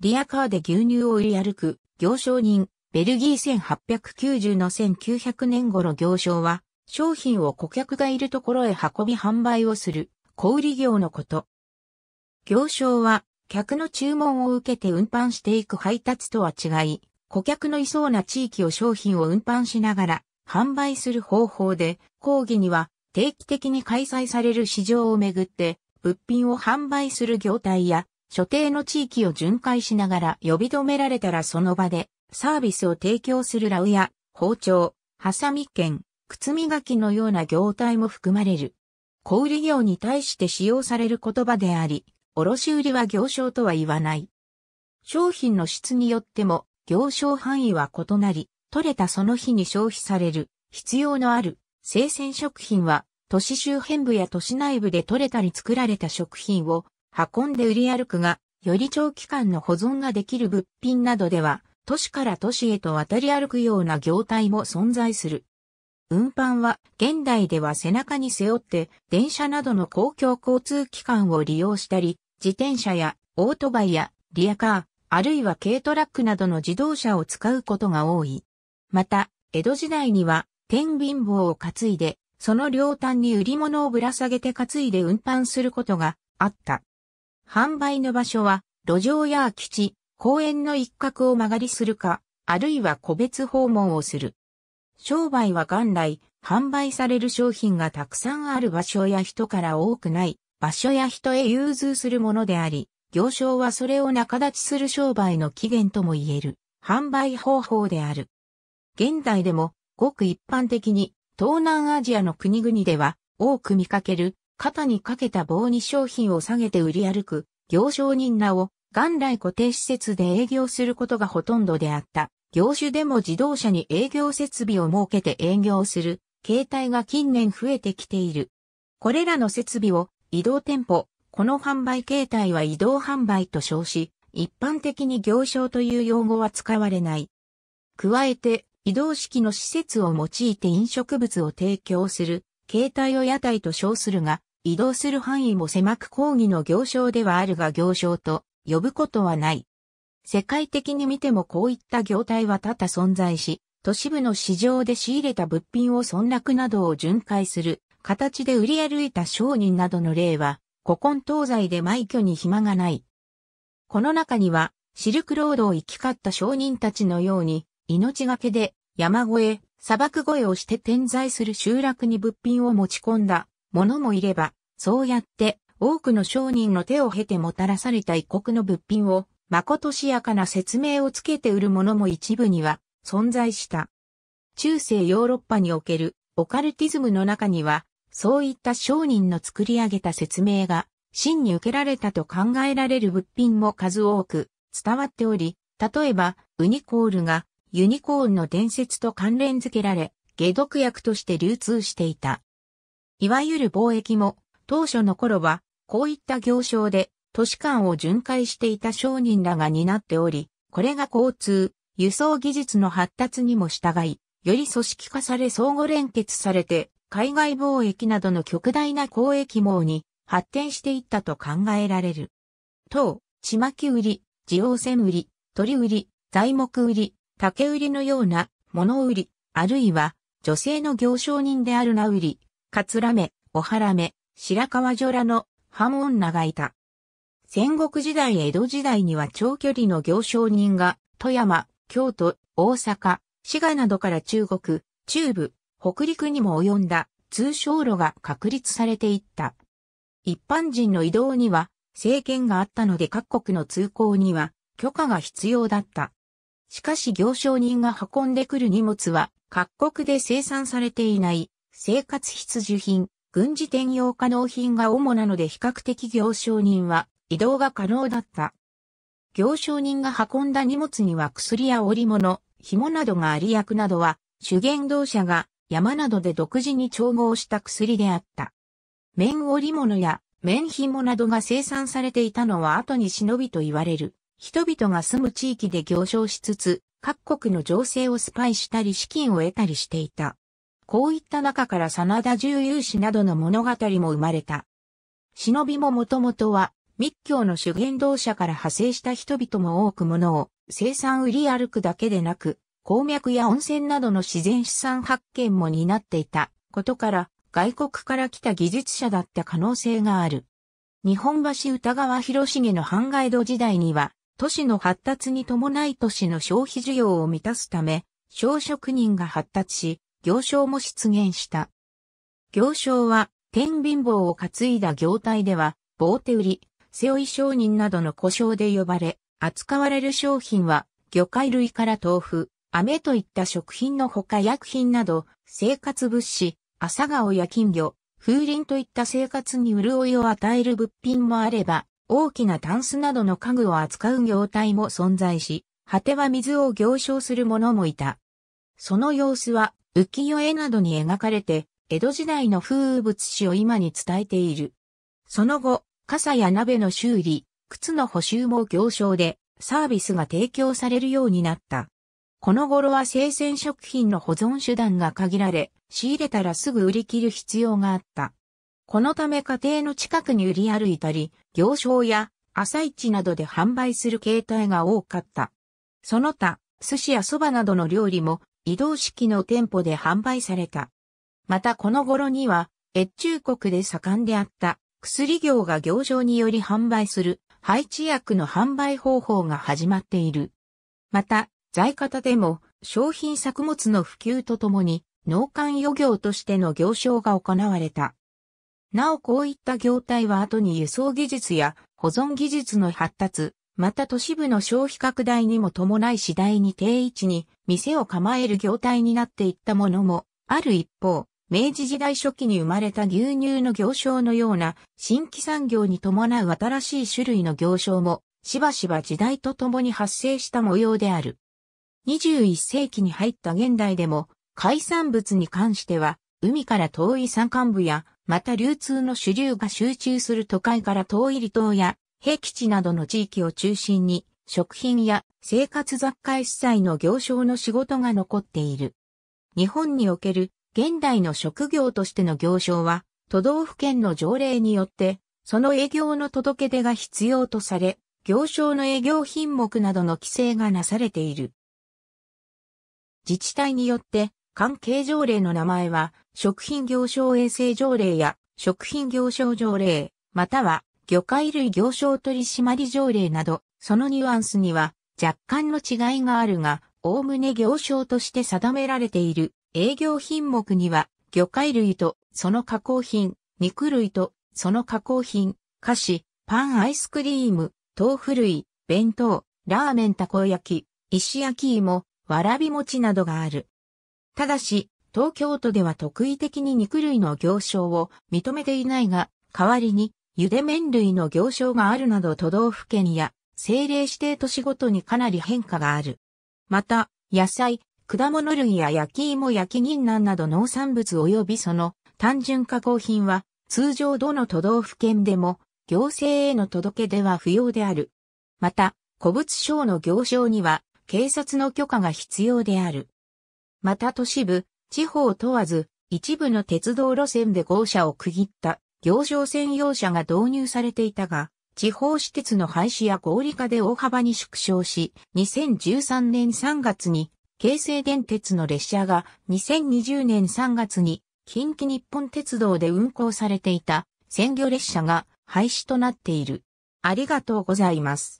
リアカーで牛乳を売り歩く、行商人、ベルギー1890の1900年頃行商は、商品を顧客がいるところへ運び販売をする、小売業のこと。行商は、客の注文を受けて運搬していく配達とは違い、顧客のいそうな地域を商品を運搬しながら、販売する方法で、講義には定期的に開催される市場をめぐって、物品を販売する業態や、所定の地域を巡回しながら呼び止められたらその場でサービスを提供するラウや包丁、ハサミ剣、靴磨きのような業態も含まれる。小売業に対して使用される言葉であり、卸売は行商とは言わない。商品の質によっても行商範囲は異なり、取れたその日に消費される必要のある生鮮食品は都市周辺部や都市内部で取れたり作られた食品を運んで売り歩くが、より長期間の保存ができる物品などでは、都市から都市へと渡り歩くような業態も存在する。運搬は現代では背中に背負って電車などの公共交通機関を利用したり、自転車やオートバイやリアカー、あるいは軽トラックなどの自動車を使うことが多い。また、江戸時代には天秤棒を担いで、その両端に売り物をぶら下げて担いで運搬することがあった。販売の場所は、路上や空き地、公園の一角を曲がりするか、あるいは個別訪問をする。商売は元来、販売される商品がたくさんある場所や人から多くない場所や人へ融通するものであり、行商はそれを仲立ちする商売の起源とも言える販売方法である。現代でもごく一般的に東南アジアの国々では多く見かける肩にかけた棒に商品を下げて売り歩く、行商人らを、元来固定施設で営業することがほとんどであった。業種でも自動車に営業設備を設けて営業する、形態が近年増えてきている。これらの設備を移動店舗、この販売形態は移動販売と称し、一般的に行商という用語は使われない。加えて、移動式の施設を用いて飲食物を提供する、形態を屋台と称するが、移動する範囲も狭く抗議の行商ではあるが行商と呼ぶことはない。世界的に見てもこういった業態は多々存在し、都市部の市場で仕入れた物品を損落などを巡回する形で売り歩いた商人などの例は、古今東西で埋挙に暇がない。この中には、シルクロードを行き交った商人たちのように、命がけで山越え、砂漠越えをして点在する集落に物品を持ち込んだ物もいれば、そうやって多くの商人の手を経てもたらされた異国の物品を、まことしやかな説明をつけて売るものも一部には存在した。中世ヨーロッパにおけるオカルティズムの中には、そういった商人の作り上げた説明が、真に受けられたと考えられる物品も数多く伝わっており、例えば、ウニコールがユニコーンの伝説と関連付けられ、解毒薬として流通していた。いわゆる貿易も、当初の頃は、こういった行商で、都市間を巡回していた商人らが担っており、これが交通、輸送技術の発達にも従い、より組織化され相互連結されて、海外貿易などの極大な交易網に発展していったと考えられる。当、ちまき売り、地王船売り、鳥売り、材木売り、竹売りのような、物売り、あるいは、女性の行商人であるな売り、かつらめ、おはらめ、白川女らの半女がいた。戦国時代江戸時代には長距離の行商人が、富山、京都、大阪、滋賀などから中国、中部、北陸にも及んだ通商路が確立されていった。一般人の移動には政権があったので各国の通行には許可が必要だった。しかし行商人が運んでくる荷物は各国で生産されていない生活必需品、軍事転用可能品が主なので比較的行商人は移動が可能だった。行商人が運んだ荷物には薬や織物、紐などがあり薬などは主言動者が山などで独自に調合した薬であった。綿織物や綿紐などが生産されていたのは後に忍びと言われる。人々が住む地域で行商しつつ、各国の情勢をスパイしたり資金を得たりしていた。こういった中から真田重勇士などの物語も生まれた。忍びももともとは密教の修験道者から派生した人々も多く物を生産売り歩くだけでなく、鉱脈や温泉などの自然資産発見も担っていたことから外国から来た技術者だった可能性がある。日本橋歌川広重の半イド時代には都市の発達に伴い都市の消費需要を満たすため、小職人が発達し、行商も出現した。行商は、天貧乏を担いだ業態では、棒手売り、背負い商人などの故障で呼ばれ、扱われる商品は、魚介類から豆腐、飴といった食品のほか薬品など、生活物資、朝顔や金魚、風鈴といった生活に潤いを与える物品もあれば、大きなタンスなどの家具を扱う業態も存在し、果ては水を行商する者もいた。その様子は浮世絵などに描かれて、江戸時代の風物詩を今に伝えている。その後、傘や鍋の修理、靴の補修も行商でサービスが提供されるようになった。この頃は生鮮食品の保存手段が限られ、仕入れたらすぐ売り切る必要があった。このため家庭の近くに売り歩いたり、行商や朝市などで販売する形態が多かった。その他、寿司や蕎麦などの料理も移動式の店舗で販売された。またこの頃には、越中国で盛んであった薬業が行場により販売する配置薬の販売方法が始まっている。また、在方でも商品作物の普及とともに農間漁業としての行商が行われた。なおこういった業態は後に輸送技術や保存技術の発達、また都市部の消費拡大にも伴い次第に定位置に店を構える業態になっていったものもある一方、明治時代初期に生まれた牛乳の行商のような新規産業に伴う新しい種類の行商もしばしば時代とともに発生した模様である。21世紀に入った現代でも海産物に関しては海から遠い山間部やまた流通の主流が集中する都会から遠い離島や僻地などの地域を中心に、食品や生活雑貨一切の行商の仕事が残っている。日本における現代の職業としての行商は、都道府県の条例によって、その営業の届け出が必要とされ、行商の営業品目などの規制がなされている。自治体によって、関係条例の名前は、食品行商衛生条例や食品行商条例、または魚介類行商取締条例など、そのニュアンスには若干の違いがあるが、おおむね行商として定められている営業品目には、魚介類とその加工品、肉類とその加工品、菓子、パンアイスクリーム、豆腐類、弁当、ラーメンたこ焼き、石焼き芋、わらび餅などがある。ただし、東京都では特異的に肉類の行商を認めていないが、代わりに茹で麺類の行商があるなど都道府県や政令指定都市ごとにかなり変化がある。また、野菜、果物類や焼き芋焼き銀杏など農産物及びその単純加工品は通常どの都道府県でも行政への届けでは不要である。また、古物商の行商には警察の許可が必要である。また都市部、地方問わず一部の鉄道路線で号車を区切った行商専用車が導入されていたが、地方私鉄の廃止や合理化で大幅に縮小し、2013年3月に、京成電鉄の列車が2020年3月に近畿日本鉄道で運行されていた鮮魚列車が廃止となっている。ありがとうございます。